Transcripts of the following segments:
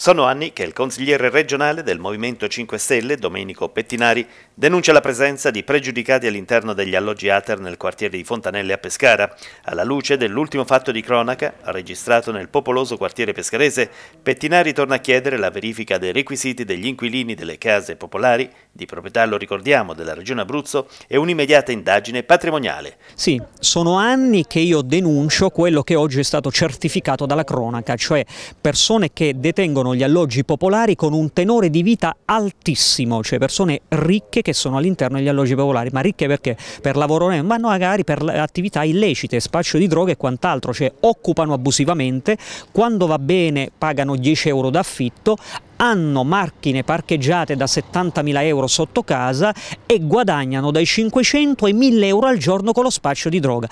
Sono anni che il consigliere regionale del Movimento 5 Stelle, Domenico Pettinari, denuncia la presenza di pregiudicati all'interno degli alloggi Ater nel quartiere di Fontanelle a Pescara. Alla luce dell'ultimo fatto di cronaca, registrato nel popoloso quartiere pescarese, Pettinari torna a chiedere la verifica dei requisiti degli inquilini delle case popolari, di proprietà, lo ricordiamo, della regione Abruzzo, e un'immediata indagine patrimoniale. Sì, sono anni che io denuncio quello che oggi è stato certificato dalla cronaca, cioè persone che detengono sono gli alloggi popolari con un tenore di vita altissimo, cioè persone ricche che sono all'interno degli alloggi popolari, ma ricche perché? Per lavoro, eh, ma magari per attività illecite, spaccio di droga e quant'altro, cioè occupano abusivamente, quando va bene pagano 10 euro d'affitto, hanno macchine parcheggiate da 70.000 euro sotto casa e guadagnano dai 500 ai 1.000 euro al giorno con lo spaccio di droga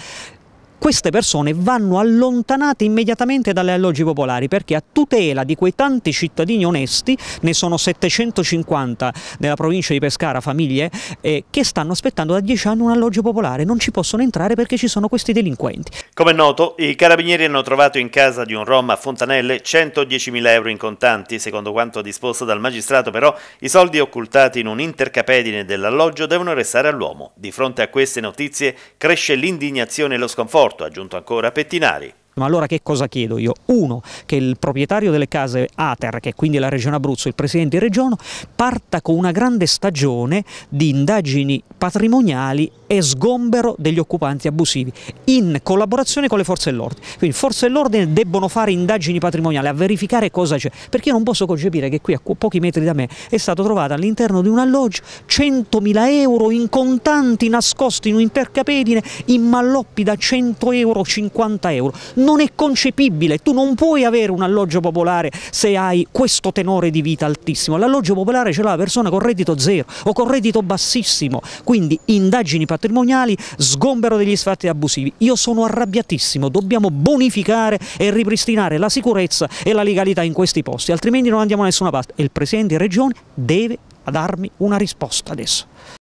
queste persone vanno allontanate immediatamente dalle alloggi popolari perché a tutela di quei tanti cittadini onesti, ne sono 750 nella provincia di Pescara, famiglie, eh, che stanno aspettando da 10 anni un alloggio popolare, non ci possono entrare perché ci sono questi delinquenti. Come è noto, i carabinieri hanno trovato in casa di un Roma a Fontanelle 110.000 euro in contanti, secondo quanto disposto dal magistrato però i soldi occultati in un intercapedine dell'alloggio devono restare all'uomo. Di fronte a queste notizie cresce l'indignazione e lo sconforto morto, ha aggiunto ancora Pettinari. Ma allora che cosa chiedo io? Uno, che il proprietario delle case Ater, che è quindi la Regione Abruzzo, il Presidente di Regione, parta con una grande stagione di indagini patrimoniali e sgombero degli occupanti abusivi in collaborazione con le forze dell'ordine. Quindi forze dell'ordine debbono fare indagini patrimoniali a verificare cosa c'è, perché io non posso concepire che qui a pochi metri da me è stato trovato all'interno di un alloggio 100.000 euro in contanti nascosti in un intercapedine in malloppi da 100 euro 50 euro. Non è concepibile, tu non puoi avere un alloggio popolare se hai questo tenore di vita altissimo. L'alloggio popolare ce l'ha la persona con reddito zero o con reddito bassissimo, quindi indagini patrimoniali patrimoniali, sgombero degli sfratti abusivi. Io sono arrabbiatissimo, dobbiamo bonificare e ripristinare la sicurezza e la legalità in questi posti, altrimenti non andiamo a nessuna parte. E il Presidente di Regione deve darmi una risposta adesso.